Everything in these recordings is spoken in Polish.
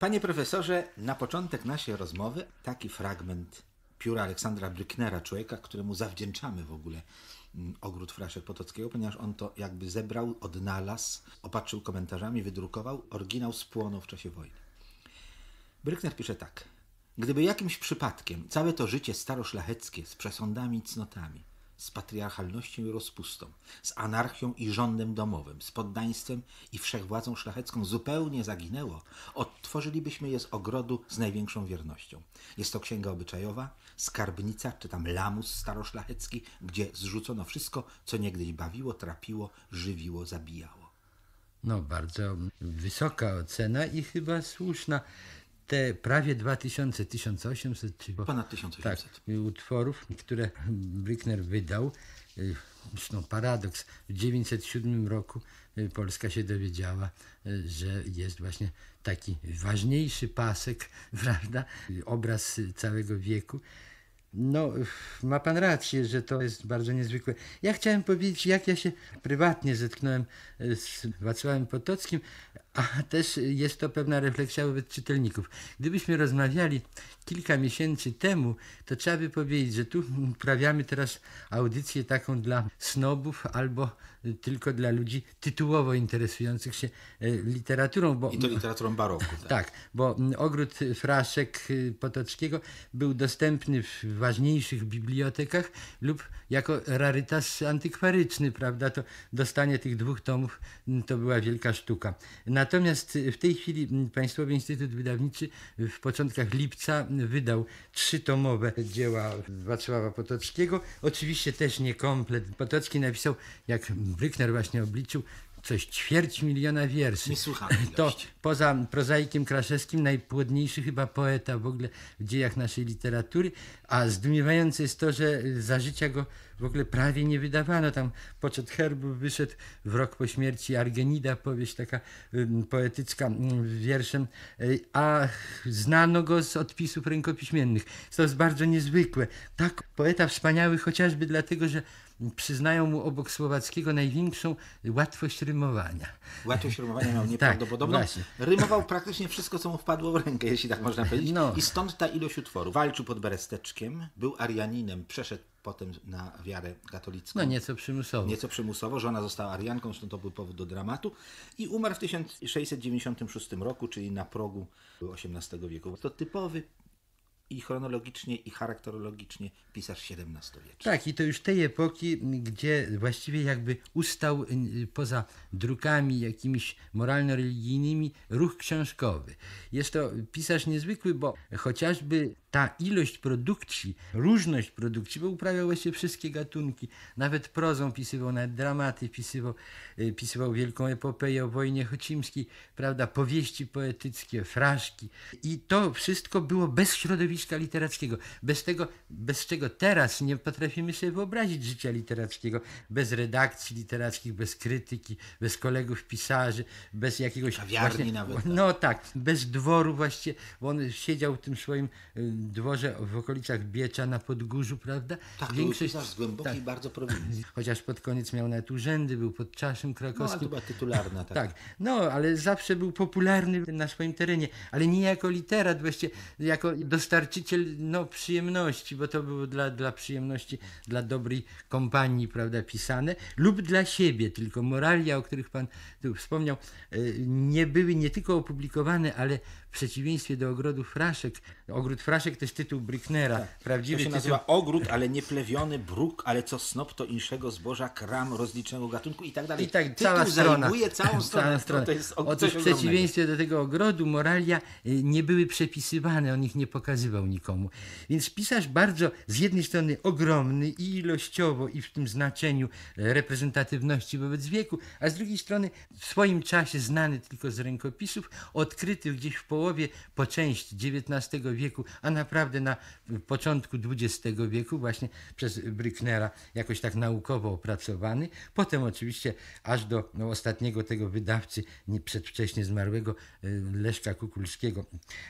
Panie profesorze, na początek naszej rozmowy taki fragment pióra Aleksandra Brücknera, człowieka, któremu zawdzięczamy w ogóle mm, ogród Fraszek Potockiego, ponieważ on to jakby zebrał, odnalazł, opatrzył komentarzami, wydrukował. Oryginał spłonął w czasie wojny. Brückner pisze tak. Gdyby jakimś przypadkiem całe to życie staroszlacheckie z przesądami i cnotami z patriarchalnością i rozpustą, z anarchią i rządem domowym, z poddaństwem i wszechwładzą szlachecką zupełnie zaginęło, odtworzylibyśmy je z ogrodu z największą wiernością. Jest to księga obyczajowa, skarbnica czy tam lamus staroszlachecki, gdzie zrzucono wszystko, co niegdyś bawiło, trapiło, żywiło, zabijało. No, bardzo wysoka ocena i chyba słuszna te prawie 2000, 1800 czy ponad 1800 tak, utworów, które Brickner wydał. No, paradoks, w 1907 roku y, Polska się dowiedziała, y, że jest właśnie taki ważniejszy pasek, prawda, obraz całego wieku. No, ma pan rację, że to jest bardzo niezwykłe. Ja chciałem powiedzieć, jak ja się prywatnie zetknąłem z Wacławem Potockim, a też jest to pewna refleksja wobec czytelników. Gdybyśmy rozmawiali kilka miesięcy temu, to trzeba by powiedzieć, że tu uprawiamy teraz audycję taką dla snobów albo tylko dla ludzi tytułowo interesujących się e, literaturą. Bo, I to literaturą baroku. Tak, tak bo ogród fraszek y, potockiego był dostępny w ważniejszych bibliotekach lub jako rarytas antykwaryczny, prawda? To dostanie tych dwóch tomów to była wielka sztuka. Na Natomiast y, w tej chwili mm, Państwowy Instytut Wydawniczy w początkach lipca wydał trzytomowe dzieła Wacława Potockiego. Oczywiście też nie komplet. Potocki napisał, jak Brykner właśnie obliczył, coś ćwierć miliona wierszy. To poza prozaikiem kraszewskim najpłodniejszy chyba poeta w ogóle w dziejach naszej literatury, a zdumiewające jest to, że za życia go w ogóle prawie nie wydawano. Tam poczet herbów wyszedł w rok po śmierci Argenida, powieść taka poetycka wierszem, a znano go z odpisów rękopiśmiennych. To jest bardzo niezwykłe. Tak, poeta wspaniały chociażby dlatego, że przyznają mu obok słowackiego największą łatwość rymowania. Łatwość rymowania miał tak, nieprawdopodobną. Tak, Rymował praktycznie wszystko, co mu wpadło w rękę, jeśli tak można powiedzieć. No. I stąd ta ilość utworów. Walczył pod Beresteczkiem, był Arianinem, przeszedł potem na wiarę katolicką. No nieco przymusowo. Nieco przymusowo, żona została Arianką, stąd to był powód do dramatu i umarł w 1696 roku, czyli na progu XVIII wieku. To typowy i chronologicznie, i charakterologicznie pisarz XVII-wieczny. Tak, i to już tej epoki, gdzie właściwie jakby ustał y, poza drukami jakimiś moralno-religijnymi ruch książkowy. Jest to pisarz niezwykły, bo chociażby ta ilość produkcji, różność produkcji, bo uprawiał właściwie wszystkie gatunki, nawet prozą pisywał, nawet dramaty pisywał, y, pisywał wielką epopeję o wojnie chocimskiej, prawda, powieści poetyckie, fraszki. I to wszystko było bez środowiska literackiego, bez tego, bez czego teraz nie potrafimy sobie wyobrazić życia literackiego, bez redakcji literackich, bez krytyki, bez kolegów pisarzy, bez jakiegoś... Kawiarni właśnie, nawet. No tak. No tak, bez dworu właśnie, bo on siedział w tym swoim y, dworze w okolicach Biecza na Podgórzu, prawda? Tak, Większość... był głęboki tak. bardzo prowincji. Chociaż pod koniec miał nawet urzędy, był pod Czaszym no, Krakowskim. No, była tytularna, tak. tak. No, ale zawsze był popularny na swoim terenie, ale nie jako literat, właściwie jako dostarczyciel no, przyjemności, bo to było dla, dla przyjemności, dla dobrej kompanii, prawda, pisane, lub dla siebie tylko. Moralia, o których pan tu wspomniał, y, nie były nie tylko opublikowane, ale w przeciwieństwie do ogrodu Fraszek. Ogród Fraszek to jest tytuł Bricknera. Tak. Prawdziwy to się tytuł... nazywa ogród, ale nie plewiony, bruk, ale co snop to inszego zboża, kram rozlicznego gatunku i tak dalej. I tak tytuł cała strona. całą stronę. Cała To jest Otóż w przeciwieństwie do tego ogrodu moralia y, nie były przepisywane, on ich nie pokazywał nikomu. Więc pisarz bardzo z jednej strony ogromny i ilościowo i w tym znaczeniu y, reprezentatywności wobec wieku, a z drugiej strony w swoim czasie znany tylko z rękopisów, odkryty gdzieś w połowie połowie, po części XIX wieku, a naprawdę na początku XX wieku, właśnie przez Brücknera jakoś tak naukowo opracowany. Potem oczywiście aż do no, ostatniego tego wydawcy, przedwcześnie zmarłego y, Leszka Kukulskiego,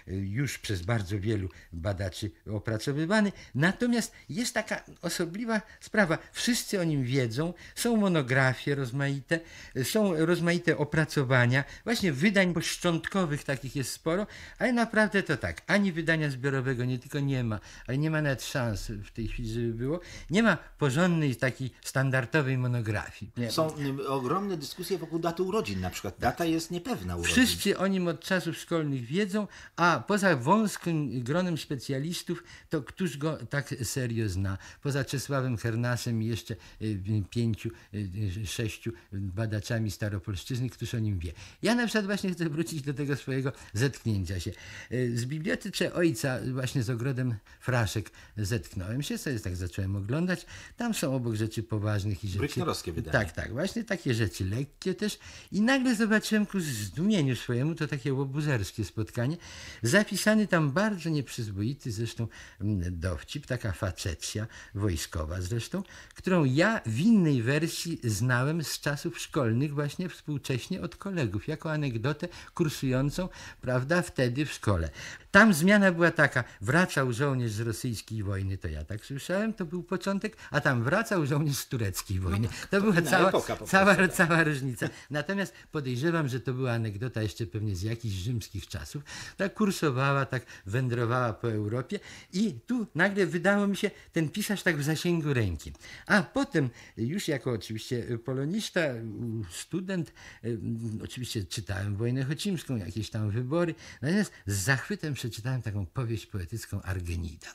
y, już przez bardzo wielu badaczy opracowywany. Natomiast jest taka osobliwa sprawa. Wszyscy o nim wiedzą, są monografie rozmaite, y, są rozmaite opracowania, właśnie wydań szczątkowych takich jest sporo, zbioru, ale naprawdę to tak, ani wydania zbiorowego nie tylko nie ma, ale nie ma nawet szans w tej chwili, żeby było, nie ma porządnej takiej standardowej monografii. Nie. Są ogromne dyskusje wokół daty urodzin na przykład. Data jest niepewna urodzin. Wszyscy o nim od czasów szkolnych wiedzą, a poza wąskim gronem specjalistów, to któż go tak serio zna? Poza Czesławem Hernasem i jeszcze e, pięciu, e, sześciu badaczami staropolszczyzny, któż o nim wie. Ja na przykład właśnie chcę wrócić do tego swojego zetknięcia rozpięcia się. E, z bibliotece ojca właśnie z ogrodem fraszek zetknąłem się, sobie tak zacząłem oglądać. Tam są obok rzeczy poważnych i rzeczy... Brychnerowskie wydanie. Tak, tak, właśnie takie rzeczy lekkie też. I nagle zobaczyłem ku zdumieniu swojemu to takie łobuzerskie spotkanie. Zapisany tam bardzo nieprzyzwoity zresztą mm, dowcip, taka facecja wojskowa zresztą, którą ja w innej wersji znałem z czasów szkolnych właśnie współcześnie od kolegów, jako anegdotę kursującą, prawda, wtedy w szkole. Tam zmiana była taka, wracał żołnierz z rosyjskiej wojny, to ja tak słyszałem, to był początek, a tam wracał żołnierz z tureckiej no, wojny. No, to, to była cała, prostu, cała, tak. cała różnica. Natomiast podejrzewam, że to była anegdota jeszcze pewnie z jakichś rzymskich czasów. Tak kursowała, tak wędrowała po Europie i tu nagle wydało mi się ten pisarz tak w zasięgu ręki. A potem już jako oczywiście polonista, student, oczywiście czytałem Wojnę Chocimską, jakieś tam wybory Natomiast z zachwytem przeczytałem taką powieść poetycką Argenida.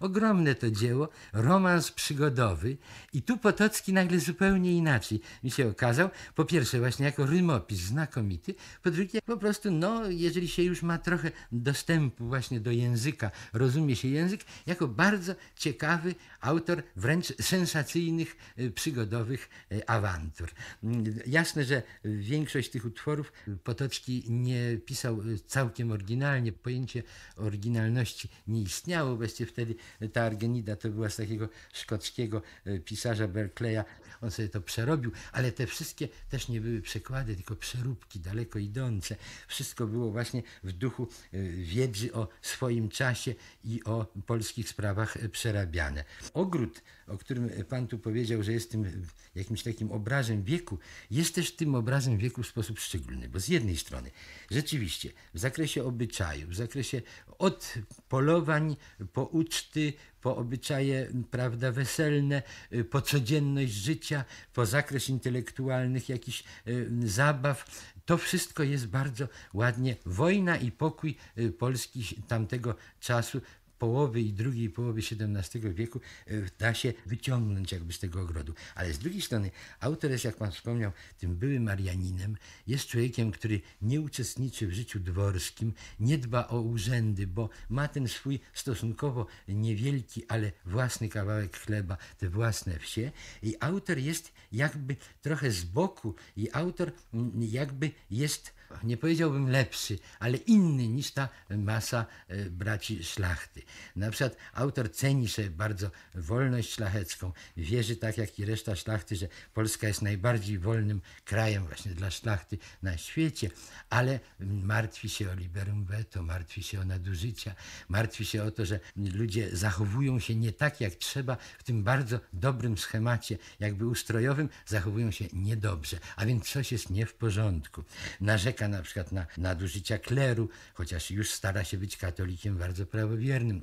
Ogromne to dzieło, romans przygodowy i tu Potocki nagle zupełnie inaczej mi się okazał. Po pierwsze właśnie jako rymopis znakomity, po drugie po prostu no jeżeli się już ma trochę dostępu właśnie do języka, rozumie się język, jako bardzo ciekawy autor wręcz sensacyjnych y, przygodowych y, awantur. Mm, jasne, że większość tych utworów Potocki nie pisał y, całkiem oryginalnie. Pojęcie oryginalności nie istniało. Właściwie wtedy ta Argenida to była z takiego szkockiego e, pisarza Berkeleya. On sobie to przerobił, ale te wszystkie też nie były przekłady, tylko przeróbki daleko idące. Wszystko było właśnie w duchu e, wiedzy o swoim czasie i o polskich sprawach e, przerabiane. Ogród o którym Pan tu powiedział, że jest tym jakimś takim obrazem wieku, jest też tym obrazem wieku w sposób szczególny, bo z jednej strony rzeczywiście w zakresie obyczaju, w zakresie od polowań po uczty, po obyczaje prawda, weselne, po codzienność życia, po zakres intelektualnych jakichś y, zabaw, to wszystko jest bardzo ładnie. Wojna i pokój y, Polski tamtego czasu połowy i drugiej połowy XVII wieku e, da się wyciągnąć jakby z tego ogrodu. Ale z drugiej strony autor jest, jak pan wspomniał, tym byłym Marianinem, jest człowiekiem, który nie uczestniczy w życiu dworskim, nie dba o urzędy, bo ma ten swój stosunkowo niewielki, ale własny kawałek chleba, te własne wsie i autor jest jakby trochę z boku i autor mm, jakby jest, nie powiedziałbym lepszy, ale inny niż ta masa e, braci szlachty. Na przykład autor ceni sobie bardzo wolność szlachecką, wierzy tak jak i reszta szlachty, że Polska jest najbardziej wolnym krajem właśnie dla szlachty na świecie, ale martwi się o liberum veto, martwi się o nadużycia, martwi się o to, że ludzie zachowują się nie tak jak trzeba w tym bardzo dobrym schemacie jakby ustrojowym, zachowują się niedobrze, a więc coś jest nie w porządku. Narzeka na przykład na nadużycia kleru, chociaż już stara się być katolikiem bardzo prawowiernym,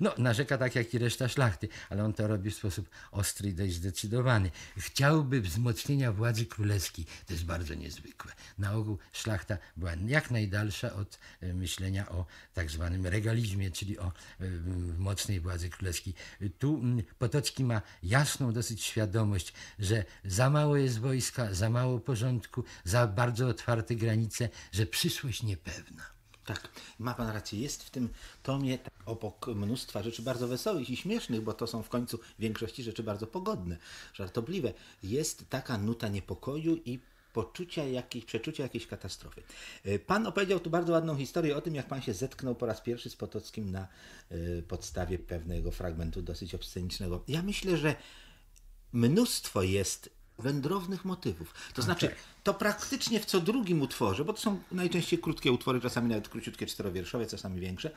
no, narzeka tak jak i reszta szlachty, ale on to robi w sposób ostry i dość zdecydowany. Chciałby wzmocnienia władzy królewskiej. To jest bardzo niezwykłe. Na ogół szlachta była jak najdalsza od e, myślenia o tak zwanym regalizmie, czyli o e, mocnej władzy królewskiej. Tu Potocki ma jasną dosyć świadomość, że za mało jest wojska, za mało porządku, za bardzo otwarte granice, że przyszłość niepewna. Tak, ma pan rację. Jest w tym tomie obok mnóstwa rzeczy bardzo wesołych i śmiesznych, bo to są w końcu w większości rzeczy bardzo pogodne, żartobliwe, jest taka nuta niepokoju i poczucia jakiejś, przeczucia jakiejś katastrofy. E, pan opowiedział tu bardzo ładną historię o tym, jak pan się zetknął po raz pierwszy z Potockim na e, podstawie pewnego fragmentu dosyć obscenicznego. Ja myślę, że mnóstwo jest wędrownych motywów. To znaczy, tak to praktycznie w co drugim utworze, bo to są najczęściej krótkie utwory, czasami nawet króciutkie czterowierszowe, czasami większe,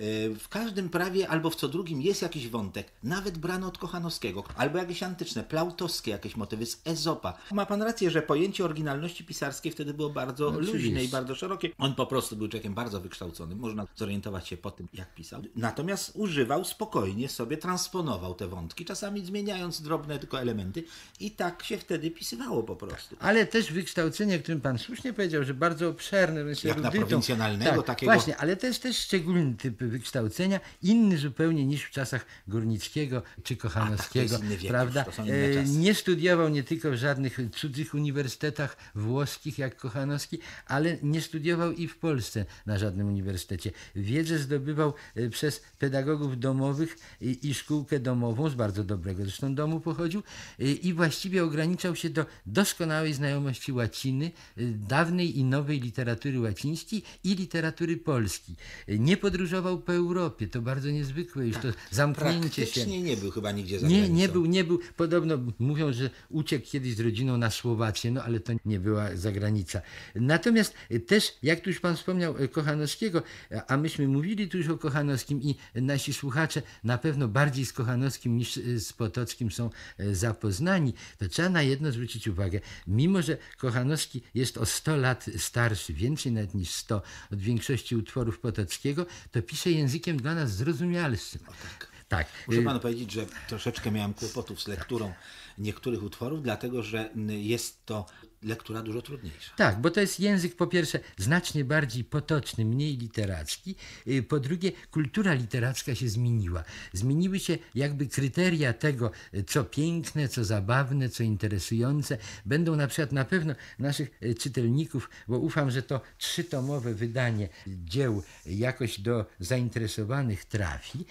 y, w każdym prawie albo w co drugim jest jakiś wątek, nawet brano od Kochanowskiego, albo jakieś antyczne, plautowskie jakieś motywy z Ezopa. Ma pan rację, że pojęcie oryginalności pisarskiej wtedy było bardzo no, luźne i bardzo szerokie. On po prostu był człowiekiem bardzo wykształconym, można zorientować się po tym, jak pisał. Natomiast używał spokojnie sobie, transponował te wątki, czasami zmieniając drobne tylko elementy i tak się wtedy pisywało po prostu. Ale też wykształcony o którym pan słusznie powiedział, że bardzo obszerne. Jak na prowincjonalnego tak, takiego. Właśnie, ale to jest też szczególny typ wykształcenia, inny zupełnie niż w czasach Górnickiego czy Kochanowskiego. Tak, wiek, prawda? E, nie studiował nie tylko w żadnych cudzych uniwersytetach włoskich jak Kochanowski, ale nie studiował i w Polsce na żadnym uniwersytecie. Wiedzę zdobywał e, przez pedagogów domowych i, i szkółkę domową, z bardzo dobrego zresztą domu pochodził e, i właściwie ograniczał się do doskonałej znajomości łaciny łaciny, y, dawnej i nowej literatury łacińskiej i literatury polskiej. Y, nie podróżował po Europie, to bardzo niezwykłe, już tak, to zamknięcie się. nie był chyba nigdzie za nie, nie był, nie był. Podobno mówią, że uciekł kiedyś z rodziną na Słowację, no ale to nie była zagranica. Natomiast y, też, jak tu już pan wspomniał, Kochanowskiego, a myśmy mówili tu już o Kochanowskim i nasi słuchacze na pewno bardziej z Kochanowskim niż z Potockim są zapoznani, to trzeba na jedno zwrócić uwagę. Mimo, że Kochanowski Kochanowski jest o 100 lat starszy, więcej nawet niż 100 od większości utworów Potockiego, to pisze językiem dla nas zrozumialszym. Tak. tak. Muszę y- panu powiedzieć, że troszeczkę miałem kłopotów z lekturą niektórych utworów, dlatego że jest to lektura dużo trudniejsza. Tak, bo to jest język po pierwsze znacznie bardziej potoczny, mniej literacki. Y, po drugie, kultura literacka się zmieniła. Zmieniły się jakby kryteria tego, y, co piękne, co zabawne, co interesujące. Będą na przykład na pewno naszych y, czytelników, bo ufam, że to trzytomowe wydanie dzieł jakoś do zainteresowanych trafi.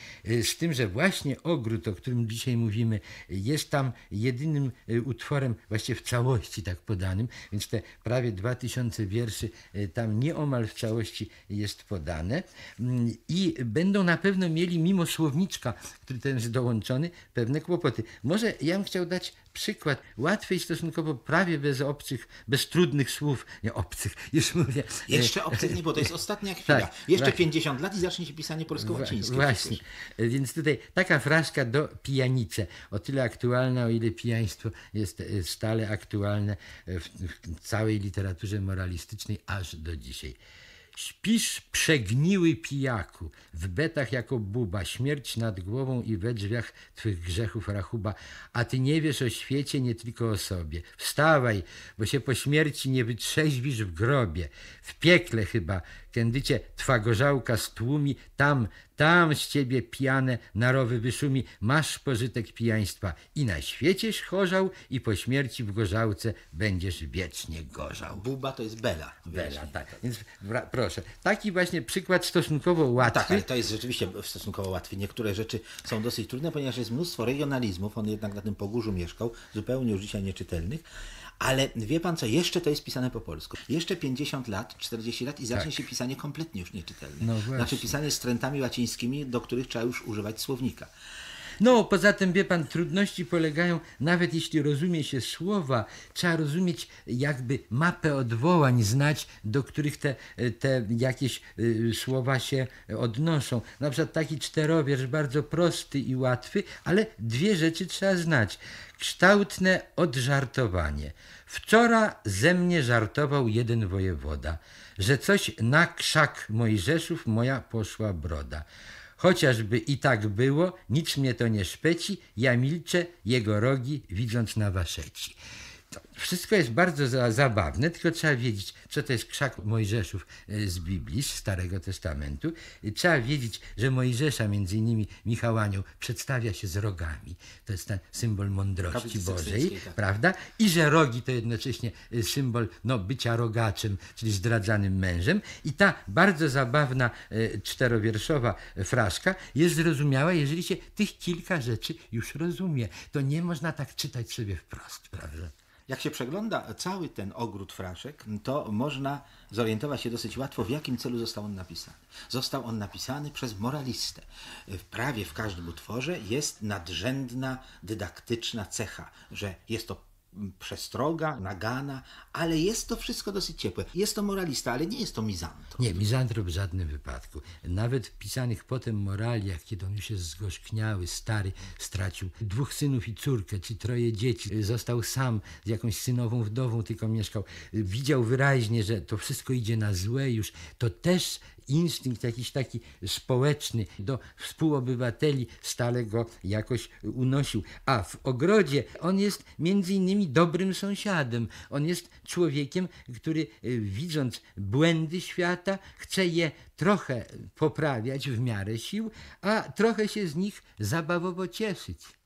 Z tym, że właśnie ogród, o którym dzisiaj mówimy, jest tam jedynym utworem właściwie w całości tak podanym więc te prawie 2000 wierszy e, tam nieomal w całości jest podane mm, i będą na pewno mieli mimo słowniczka, który ten jest dołączony, pewne kłopoty. Może ja bym chciał dać przykład łatwej stosunkowo, prawie bez obcych, bez trudnych słów, nie obcych, już mówię. E, Jeszcze obcych nie było, to jest ostatnia tak, chwila. Tak, Jeszcze właśnie. 50 lat i zacznie się pisanie polsko-łacińskie. Właśnie, przecież. E, więc tutaj taka fraszka do pijanice, o tyle aktualna, o ile pijaństwo jest e, stale aktualne w, w całej literaturze moralistycznej aż do dzisiaj. Śpisz przegniły pijaku, w betach jako buba, śmierć nad głową i we drzwiach twych grzechów rachuba, a ty nie wiesz o świecie, nie tylko o sobie. Wstawaj, bo się po śmierci nie wytrzeźwisz w grobie, w piekle chyba Kędycie twa gorzałka stłumi, tam, tam z ciebie pijane narowy wyszumi, masz pożytek pijaństwa i na świecieś chorzał i po śmierci w gorzałce będziesz wiecznie gorzał. Buba to jest Bela. Bela, tak. Więc proszę, taki właśnie przykład stosunkowo łatwy. Tak, ale to jest rzeczywiście stosunkowo łatwy. Niektóre rzeczy są dosyć trudne, ponieważ jest mnóstwo regionalizmów, on jednak na tym pogórzu mieszkał, zupełnie już dzisiaj nieczytelnych ale wie pan co, jeszcze to jest pisane po polsku. Jeszcze 50 lat, 40 lat i zacznie tak. się pisanie kompletnie już nieczytelne. No znaczy pisanie strętami łacińskimi, do których trzeba już używać słownika. No, poza tym, wie pan, trudności polegają, nawet jeśli rozumie się słowa, trzeba rozumieć jakby mapę odwołań, znać, do których te, te jakieś y, słowa się odnoszą. Na przykład taki czterowierz bardzo prosty i łatwy, ale dwie rzeczy trzeba znać. Kształtne odżartowanie. Wczoraj ze mnie żartował jeden wojewoda, że coś na krzak Mojżeszów moja poszła broda. Chociażby i tak było, nic mnie to nie szpeci, ja milczę, jego rogi widząc na waszeci wszystko jest bardzo za, zabawne, tylko trzeba wiedzieć, co to jest krzak Mojżeszów e, z Biblii, z Starego Testamentu. Trzeba wiedzieć, że Mojżesza, między innymi Michałaniu przedstawia się z rogami. To jest ten symbol mądrości Bożej, tak. prawda? I że rogi to jednocześnie e, symbol no, bycia rogaczem, czyli zdradzanym mężem. I ta bardzo zabawna e, czterowierszowa fraszka jest zrozumiała, jeżeli się tych kilka rzeczy już rozumie. To nie można tak czytać sobie wprost, prawda? Jak się przegląda cały ten ogród fraszek, to można zorientować się dosyć łatwo, w jakim celu został on napisany. Został on napisany przez moralistę. Prawie w każdym utworze jest nadrzędna dydaktyczna cecha, że jest to przestroga, nagana, ale jest to wszystko dosyć ciepłe. Jest to moralista, ale nie jest to mizantrop. Nie, mizantrop w żadnym wypadku. Nawet w pisanych potem moraliach, kiedy on już jest zgorzkniały, stary, stracił dwóch synów i córkę, czy troje dzieci, został sam z jakąś synową wdową, tylko mieszkał. Widział wyraźnie, że to wszystko idzie na złe już. To też instynkt jakiś taki społeczny do współobywateli stale go jakoś unosił. A w ogrodzie on jest między innymi dobrym sąsiadem. On jest człowiekiem, który y, widząc błędy świata, chce je trochę poprawiać w miarę sił, a trochę się z nich zabawowo cieszyć.